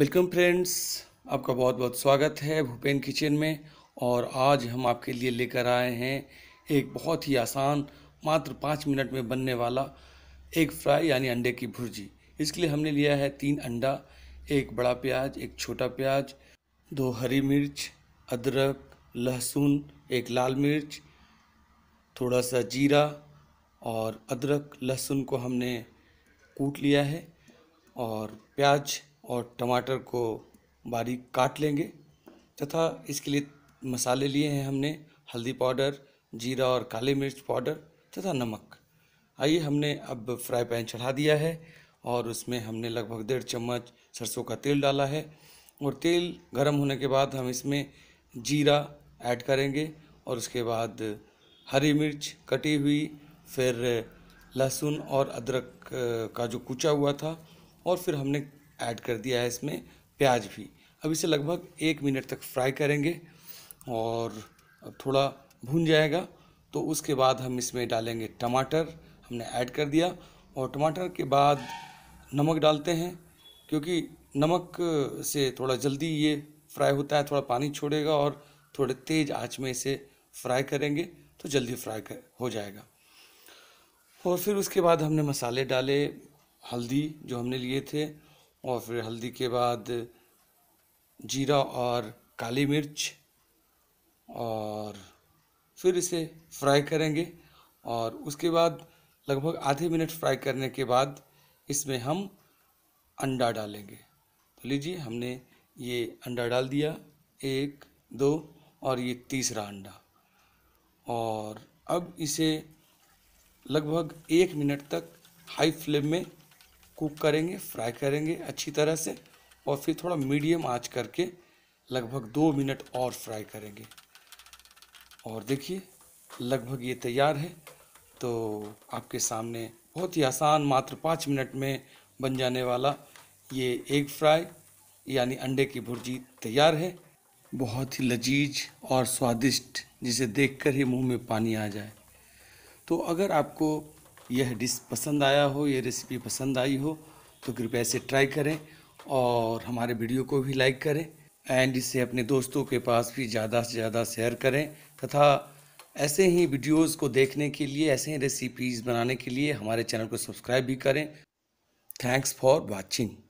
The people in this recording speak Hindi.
वेलकम फ्रेंड्स आपका बहुत बहुत स्वागत है भूपेन किचन में और आज हम आपके लिए लेकर आए हैं एक बहुत ही आसान मात्र पाँच मिनट में बनने वाला एक फ्राई यानी अंडे की भुर्जी इसके लिए हमने लिया है तीन अंडा एक बड़ा प्याज एक छोटा प्याज दो हरी मिर्च अदरक लहसुन एक लाल मिर्च थोड़ा सा जीरा और अदरक लहसुन को हमने कूट लिया है और प्याज और टमाटर को बारीक काट लेंगे तथा इसके लिए मसाले लिए हैं हमने हल्दी पाउडर जीरा और काली मिर्च पाउडर तथा नमक आइए हमने अब फ्राई पैन चढ़ा दिया है और उसमें हमने लगभग डेढ़ चम्मच सरसों का तेल डाला है और तेल गर्म होने के बाद हम इसमें जीरा ऐड करेंगे और उसके बाद हरी मिर्च कटी हुई फिर लहसुन और अदरक का जो कुचा हुआ था और फिर हमने ऐड कर दिया है इसमें प्याज भी अब इसे लगभग एक मिनट तक फ्राई करेंगे और थोड़ा भून जाएगा तो उसके बाद हम इसमें डालेंगे टमाटर हमने ऐड कर दिया और टमाटर के बाद नमक डालते हैं क्योंकि नमक से थोड़ा जल्दी ये फ्राई होता है थोड़ा पानी छोड़ेगा और थोड़े तेज़ आँच में इसे फ्राई करेंगे तो जल्दी फ्राई कर, हो जाएगा और फिर उसके बाद हमने मसाले डाले हल्दी जो हमने लिए थे और फिर हल्दी के बाद जीरा और काली मिर्च और फिर इसे फ्राई करेंगे और उसके बाद लगभग आधे मिनट फ्राई करने के बाद इसमें हम अंडा डालेंगे तो लीजिए हमने ये अंडा डाल दिया एक दो और ये तीसरा अंडा और अब इसे लगभग एक मिनट तक हाई फ्लेम में कुक करेंगे फ्राई करेंगे अच्छी तरह से और फिर थोड़ा मीडियम आंच करके लगभग दो मिनट और फ्राई करेंगे और देखिए लगभग ये तैयार है तो आपके सामने बहुत ही आसान मात्र पाँच मिनट में बन जाने वाला ये एग फ्राई यानी अंडे की भुर्जी तैयार है बहुत ही लजीज और स्वादिष्ट जिसे देखकर ही मुंह में पानी आ जाए तो अगर आपको यह डिश पसंद आया हो यह रेसिपी पसंद आई हो तो कृपया इसे ट्राई करें और हमारे वीडियो को भी लाइक करें एंड इसे अपने दोस्तों के पास भी ज़्यादा से ज़्यादा शेयर करें तथा ऐसे ही वीडियोस को देखने के लिए ऐसे ही रेसिपीज़ बनाने के लिए हमारे चैनल को सब्सक्राइब भी करें थैंक्स फॉर वॉचिंग